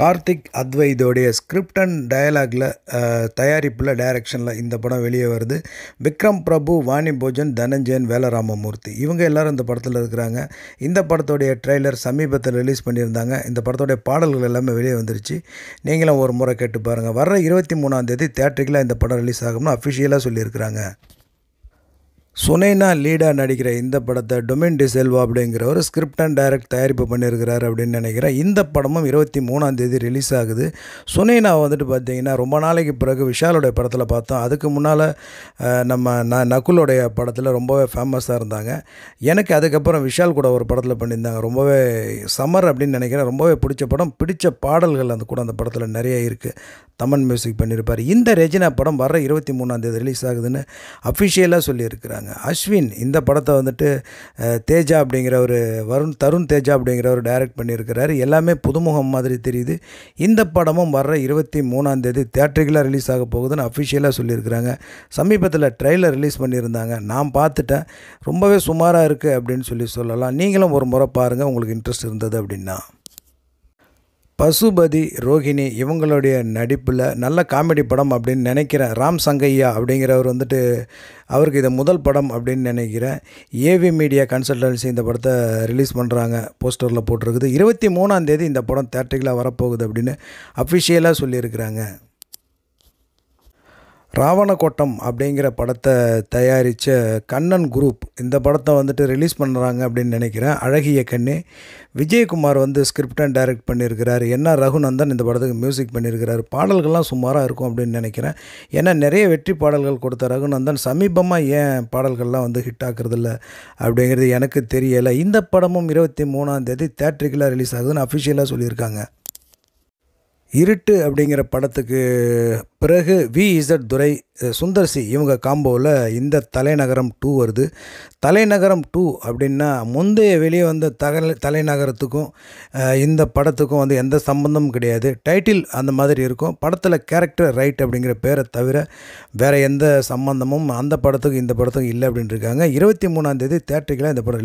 கார்த்திக் அத்வைதோடைய script and டயலாகில் தயாரிப்பில் டைரக்ஷனில் இந்த படம் வெளியே வருது விக்ரம் பிரபு வாணி போஜன் தனஞ்சயன் வேலராமமூர்த்தி இவங்க எல்லோரும் இந்த படத்தில் இருக்கிறாங்க இந்த படத்துடைய ட்ரெய்லர் சமீபத்தில் ரிலீஸ் பண்ணியிருந்தாங்க இந்த படத்தோடைய பாடல்கள் எல்லாமே வெளியே வந்துருச்சு நீங்களும் ஒரு முறை கேட்டு பாருங்கள் வர இருபத்தி மூணாந்தேதி தேட்டரிக்கில் இந்த படம் ரிலீஸ் ஆகும்னு அஃபிஷியலாக சொல்லியிருக்கிறாங்க சுனைனா லீடாக நடிக்கிற இந்த படத்தை டொமின் டி செல்வா அப்படிங்கிறவர் ஸ்கிரிப்ட் அண்ட் டைரக்ட் தயாரிப்பு பண்ணியிருக்கிறார் அப்படின்னு நினைக்கிறேன் இந்த படமும் இருபத்தி மூணாம் தேதி ரிலீஸ் ஆகுது சுனைனா வந்துட்டு பார்த்தீங்கன்னா ரொம்ப நாளைக்கு பிறகு விஷாலுடைய படத்தில் பார்த்தோம் அதுக்கு முன்னால் நம்ம ந நகுலுடைய படத்தில் ரொம்பவே ஃபேமஸாக இருந்தாங்க எனக்கு அதுக்கப்புறம் விஷால் கூட ஒரு படத்தில் பண்ணியிருந்தாங்க ரொம்பவே சம்மர் அப்படின்னு நினைக்கிறேன் ரொம்பவே பிடிச்ச படம் பிடிச்ச பாடல்கள் அந்த கூட அந்த படத்தில் நிறைய இருக்குது தமன் மியூசிக் பண்ணியிருப்பார் இந்த ரெஜினா படம் வர இருபத்தி மூணாம் தேதி ரிலீஸ் ஆகுதுன்னு அஃபிஷியலாக சொல்லியிருக்கிறாங்க பண்ணியிருக்காங்க அஸ்வின் இந்த படத்தை வந்துட்டு தேஜா அப்படிங்கிற ஒரு வருண் தருண் தேஜா அப்படிங்கிற ஒரு டைரக்ட் பண்ணியிருக்கிறாரு எல்லாமே புதுமுகம் மாதிரி தெரியுது இந்த படமும் வர்ற இருபத்தி மூணாந்தேதி தேட்டரிக்கலாக ரிலீஸ் ஆக போகுதுன்னு அஃபிஷியலாக சொல்லியிருக்கிறாங்க சமீபத்தில் ட்ரெய்லர் ரிலீஸ் பண்ணியிருந்தாங்க நான் பார்த்துட்டேன் ரொம்பவே சுமாராக இருக்குது அப்படின்னு சொல்லி சொல்லலாம் நீங்களும் ஒரு முறை பாருங்கள் உங்களுக்கு இன்ட்ரெஸ்ட் இருந்தது அப்படின்னா பசுபதி ரோஹிணி இவங்களுடைய நடிப்பில் நல்ல காமெடி படம் அப்படின்னு நினைக்கிறேன் ராம் சங்கையா அப்படிங்கிறவர் வந்துட்டு அவருக்கு இதை முதல் படம் அப்படின்னு நினைக்கிறேன் ஏவி மீடியா கன்சல்டன்சி இந்த படத்தை ரிலீஸ் பண்ணுறாங்க போஸ்டரில் போட்டிருக்குது இருபத்தி மூணாந்தேதி இந்த படம் தேட்டரிக்கலாக வரப்போகுது அப்படின்னு அஃபிஷியலாக சொல்லியிருக்கிறாங்க ராவணக்கோட்டம் அப்படிங்கிற படத்தை தயாரித்த கண்ணன் குரூப் இந்த படத்தை வந்துட்டு ரிலீஸ் பண்ணுறாங்க அப்படின்னு நினைக்கிறேன் அழகிய கண்ணு விஜயகுமார் வந்து ஸ்கிரிப்ட் அண்ட் டைரக்ட் பண்ணியிருக்கிறார் என்ன ரகுநந்தன் இந்த படத்துக்கு மியூசிக் பண்ணியிருக்கிறார் பாடல்கள்லாம் சுமாராக இருக்கும் அப்படின்னு நினைக்கிறேன் ஏன்னா நிறைய வெற்றி பாடல்கள் கொடுத்த ரகுநந்தன் சமீபமாக ஏன் பாடல்கள்லாம் வந்து ஹிட் ஆக்குறதில்ல அப்படிங்கிறது எனக்கு தெரியலை இந்த படமும் இருபத்தி மூணாம் தேதி தேட்ரிக்கலாக ரிலீஸ் ஆகுதுன்னு அஃபிஷியலாக சொல்லியிருக்காங்க இருட்டு அப்படிங்கிற படத்துக்கு பிறகு V Z Durai Sundar C இவங்க காம்போவில் இந்த தலைநகரம் டூ வருது தலைநகரம் டூ அப்படின்னா முந்தைய வெளியே வந்த தகல தலைநகரத்துக்கும் இந்த படத்துக்கும் வந்து எந்த சம்பந்தமும் கிடையாது டைட்டில் அந்த மாதிரி இருக்கும் படத்தில் கேரக்டர் ரைட் அப்படிங்கிற பேரை தவிர வேறு எந்த சம்பந்தமும் அந்த படத்துக்கும் இந்த படத்துக்கும் இல்லை அப்படின்ட்டுருக்காங்க இருக்காங்க இருபத்தி மூணாந்தேதி தேட்டரிக்கெலாம் இந்த படம்